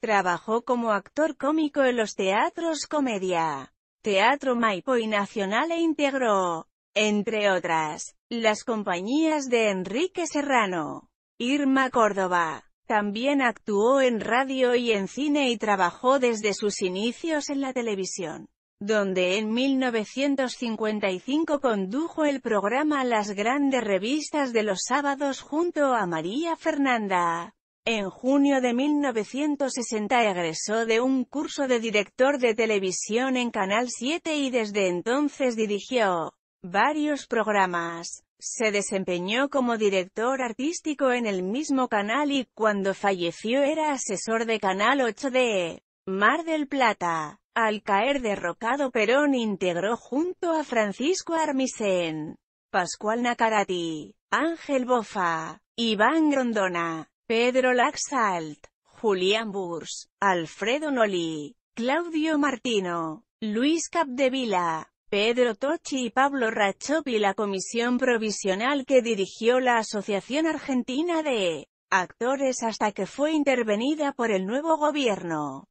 Trabajó como actor cómico en los teatros Comedia, Teatro Maipo y Nacional e integró, entre otras, las compañías de Enrique Serrano, Irma Córdoba. También actuó en radio y en cine y trabajó desde sus inicios en la televisión, donde en 1955 condujo el programa Las Grandes Revistas de los Sábados junto a María Fernanda. En junio de 1960 egresó de un curso de director de televisión en Canal 7 y desde entonces dirigió varios programas. Se desempeñó como director artístico en el mismo canal y cuando falleció era asesor de Canal 8 de Mar del Plata. Al caer derrocado Perón integró junto a Francisco Armisen, Pascual Nacarati, Ángel Bofa, Iván Grondona, Pedro Laxalt, Julián Burs, Alfredo Noli, Claudio Martino, Luis Capdevila, Pedro Tochi y Pablo Rachop y la comisión provisional que dirigió la Asociación Argentina de Actores hasta que fue intervenida por el nuevo gobierno.